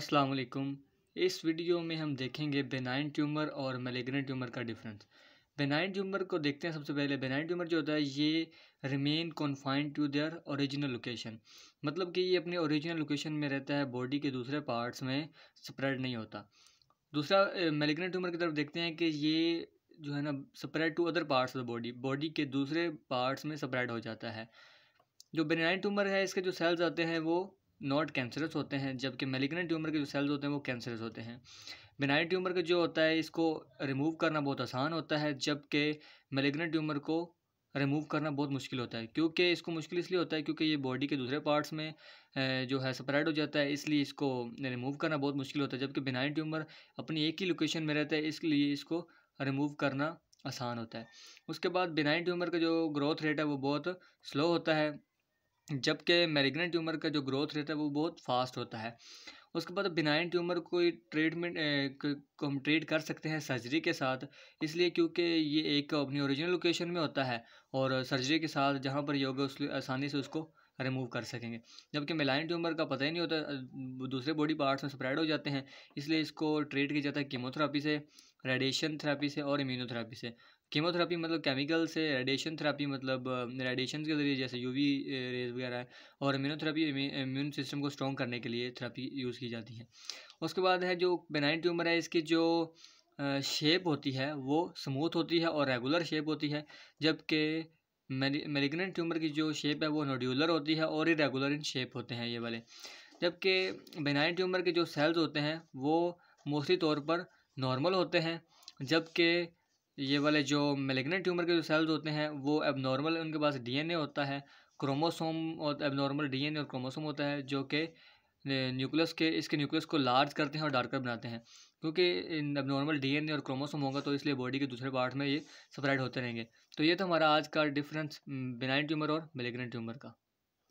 अस्सलाम वालेकुम इस वीडियो में हम देखेंगे बेनाइन ट्यूमर और मेलेग्नेंट ट्यूमर का डिफरेंस बेनाइन ट्यूमर को देखते हैं सबसे पहले बेनाइन ट्यूमर जो होता है ये remain confined to their original location मतलब कि ये अपने ओरिजिनल लोकेशन में रहता है बॉडी के दूसरे पार्ट्स में स्प्रेड नहीं होता दूसरा मेलेग्नेंट ट्यूमर की तरफ देखते हैं कि ये जो है ना spread to other parts of the body body के दूसरे पार्ट्स में स्प्रेड हो जाता है जो बेनाइन ट्यूमर है इसके जो सेल्स आते हैं वो नॉट कैंसरस होते हैं जबकि मेलिग्नेंट ट्यूमर के जो सेल्स होते हैं वो कैंसरस होते हैं बेनाइन ट्यूमर का जो होता है इसको रिमूव करना बहुत आसान होता है जबकि मेलिग्नेंट ट्यूमर को रिमूव करना बहुत मुश्किल होता है क्योंकि इसको मुश्किल इसलिए होता है क्योंकि ये बॉडी के दूसरे पार्ट्स में जो है स्प्रेड हो जाता है इसलिए इसको रिमूव करना बहुत मुश्किल होता है जबकि बेनाइन ट्यूमर अपनी एक ही लोकेशन में रहता है इसलिए इसको रिमूव करना आसान होता है उसके बाद बेनाइन ट्यूमर का जो ग्रोथ रेट है वो बहुत स्लो होता है जबकि मेरिग्नेंट ट्यूमर का जो ग्रोथ रेट है वो बहुत फास्ट होता है उसके बाद बिनाइन ट्यूमर कोई ट्रीटमेंट को हम ट्रीट कर सकते हैं सर्जरी के साथ इसलिए क्योंकि ये एक अपनी ओरिजिनल लोकेशन में होता है और सर्जरी के साथ जहाँ पर ये होगा उस आसानी से उसको रिमूव कर सकेंगे जबकि मेलाइन ट्यूमर का पता ही नहीं होता दूसरे बॉडी पार्ट्स में स्प्रेड हो जाते हैं इसलिए इसको ट्रीट किया जाता है कीमोथेरापी से रेडिएशन थेरापी से और इम्यूनोथेरापी से कीमोथेरापी मतलब केमिकल से रेडिएशन थेरापी मतलब रेडिएशन के ज़रिए जैसे यूवी रेज वगैरह है और इम्यूनोथेरापी इम्यून सिस्टम को स्ट्रॉन्ग करने के लिए थेरापी यूज़ की जाती है उसके बाद है जो बेनाइन ट्यूमर है इसकी जो शेप होती है वो स्मूथ होती है और रेगुलर शेप होती है जबकि मेलिग्नेंट ट्यूमर की जो शेप है वो नोड्यूलर होती है और इरेगुलर इन शेप होते हैं ये वाले जबकि बेनाइन ट्यूमर के जो सेल्स होते हैं वो मोस्टली तौर पर नॉर्मल होते हैं जबकि ये वाले जो मेलेगनेट ट्यूमर के जो सेल्स होते हैं वो एबनॉर्मल उनके पास डीएनए होता है क्रोमोसोम और एबनॉर्मल डीएनए और क्रोमोसोम होता है जो कि न्यूक्लियस के इसके न्यूक्लियस को लार्ज करते हैं और डार्कर बनाते हैं क्योंकि अब नॉर्मल ए और क्रोमोसोम होगा तो इसलिए बॉडी के दूसरे पार्ट में ये सपरेट होते रहेंगे तो ये तो हमारा आज का डिफरेंस बिनाइन ट्यूमर और मेलेग्रेंट ट्यूमर का